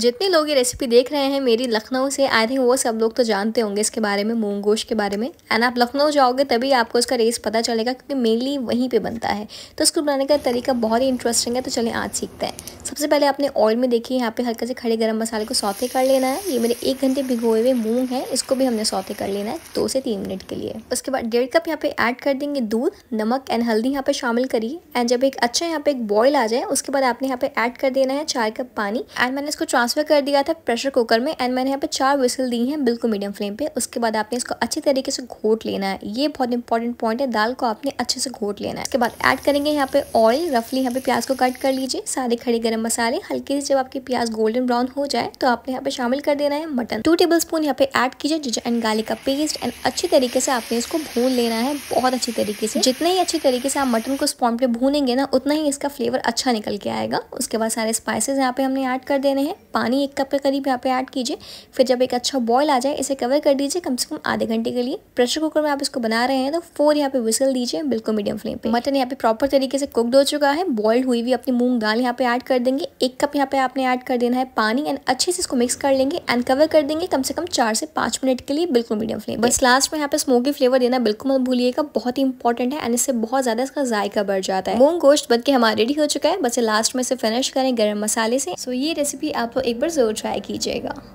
जितने लोग ये रेसिपी देख रहे हैं मेरी लखनऊ से आई थिंक वो सब लोग तो जानते होंगे इसके बारे में मूंग गोश के बारे में एंड आप लखनऊ जाओगे तभी आपको इसका रेस पता चलेगा क्योंकि मेनली वहीं पे बनता है तो इसको बनाने का तरीका बहुत ही इंटरेस्टिंग है तो चलें आज सीखते हैं सबसे पहले आपने ऑयल में देखिए यहाँ पे हल्का से खड़े गरम मसाले को सौते कर लेना है ये मेरे एक घंटे भिगोए हुए मूंग है इसको भी हमने सौते कर लेना है दो से तीन मिनट के लिए उसके बाद डेढ़ कप यहाँ पे ऐड कर देंगे दूध नमक एंड हल्दी यहाँ पे शामिल करिए एंड जब एक अच्छा यहाँ पे एक बॉयल आ जाए उसके बाद आपने यहाँ पे ऐड कर देना है चार कप पानी एंड मैंने इसको ट्रांसफर कर दिया था प्रेशर कुकर में एंड मैंने यहाँ पे चार विसल दी है बिल्कुल मीडियम फ्लेम पे उसके बाद आपने इसको अच्छे तरीके से घोट लेना है ये बहुत इंपॉर्टेंट पॉइंट है दाल को आपने अच्छे से घोट लेना है उसके बाद ऐड करेंगे यहाँ पे ऑयल रफली यहाँ पे प्याज को कट कर लीजिए सारे खड़े गर्म मसाले हल्के से जब आपकी प्याज गोल्डन ब्राउन हो जाए तो आपने यहाँ पे शामिल कर देना है मटन टू टेबल स्पून यहाँ पे ऐड कीजिए जिजा एंड गार्लिक का पेस्ट एंड अच्छी तरीके से आपने इसको भून लेना है बहुत अच्छी तरीके से जितने ही अच्छी तरीके से आप मटन को स्पॉन पे भूनेंगे ना उतना ही इसका फ्लेवर अच्छा निकल के आएगा उसके बाद सारे स्पाइसेस यहाँ पे हमने ऐड कर देने हैं पानी एक कप के करीब यहाँ पे ऐड कीजिए फिर जब एक अच्छा बॉयल आ जाए इसे कवर कर दीजिए कम से कम आधे घंटे के लिए प्रेशर कुकर में आप इसको बना रहे हैं तो फोर यहाँ पे विसल दीजिए बिल्कुल मीडियम फ्लेम पे मटन यहाँ पे प्रॉपर तरीके से कुकड हो चुका है बॉइल्ड हुई हुई अपनी मूंग दाल यहाँ पे ऐड कर देंगे लेंगे एक कप यहाँ पे आपने ऐड कर देना है पानी एंड अच्छे से इसको मिक्स कर लेंगे एंड कवर कर देंगे कम से कम चार से पाँच मिनट के लिए बिल्कुल मीडियम फ्लेम बस लास्ट में यहाँ पे स्मोकी फ्लेवर देना बिल्कुल मत भूलिएगा बहुत ही इंपॉर्टेंट है एंड इससे बहुत ज़्यादा इसका जायका बढ़ जाता है मूंग गोश्त बन के हमारा रेडी हो चुका है बस लास्ट में इसे फिनिश करें गर्म मसाले से सो ये रेसिपी आप एक बार ज़रूर ट्राई कीजिएगा